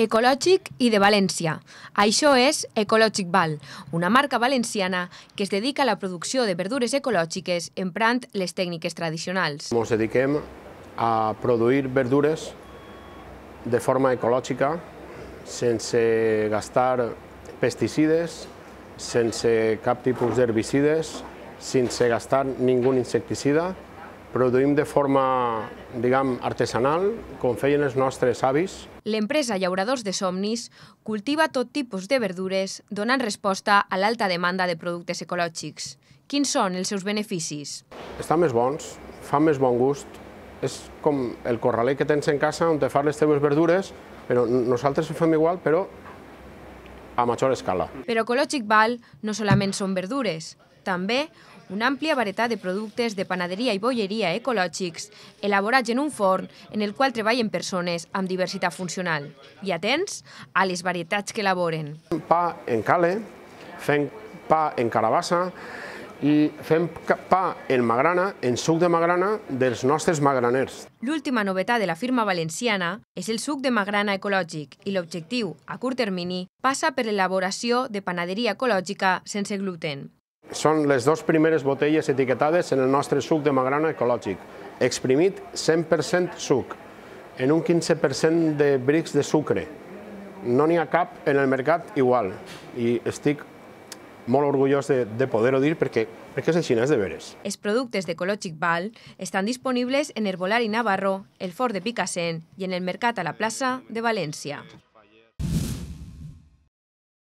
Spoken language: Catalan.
ecològic i de València. Això és Ecològic Val, una marca valenciana que es dedica a la producció de verdures ecològiques emprant les tècniques tradicionals. Ens dediquem a produir verdures de forma ecològica, sense gastar pesticides, sense cap tipus d'herbicides, sense gastar ningun insecticida, produïm de forma, diguem, artesanal, com feien els nostres avis. L'empresa Llauradors de Somnis cultiva tot tipus de verdures, donant resposta a l'alta demanda de productes ecològics. Quins són els seus beneficis? Estan més bons, fan més bon gust, és com el corraler que tens en casa on te fas les teves verdures, però nosaltres ho fem igual, però a major escala. Però Ecològic Val no solament són verdures, també una àmplia varietat de productes de panaderia i bolleria ecològics, elaborats en un forn en el qual treballen persones amb diversitat funcional i atents a les varietats que elaboren. Pa en cale, fem pa en carabassa, i fem pa en magrana, en suc de magrana, dels nostres magraners. L'última novetat de la firma valenciana és el suc de magrana ecològic i l'objectiu, a curt termini, passa per l'elaboració de panaderia ecològica sense gluten. Són les dues primeres botelles etiquetades en el nostre suc de magrana ecològic. Exprimit 100% suc, en un 15% de brics de sucre. No n'hi ha cap en el mercat igual. I estic molt orgullós de, de poder-ho dir perquè, perquè és així, és de veres. Els productes d'Ecològic Val estan disponibles en Herbolari Navarro, el Fort de Picassent i en el mercat a la plaça de València.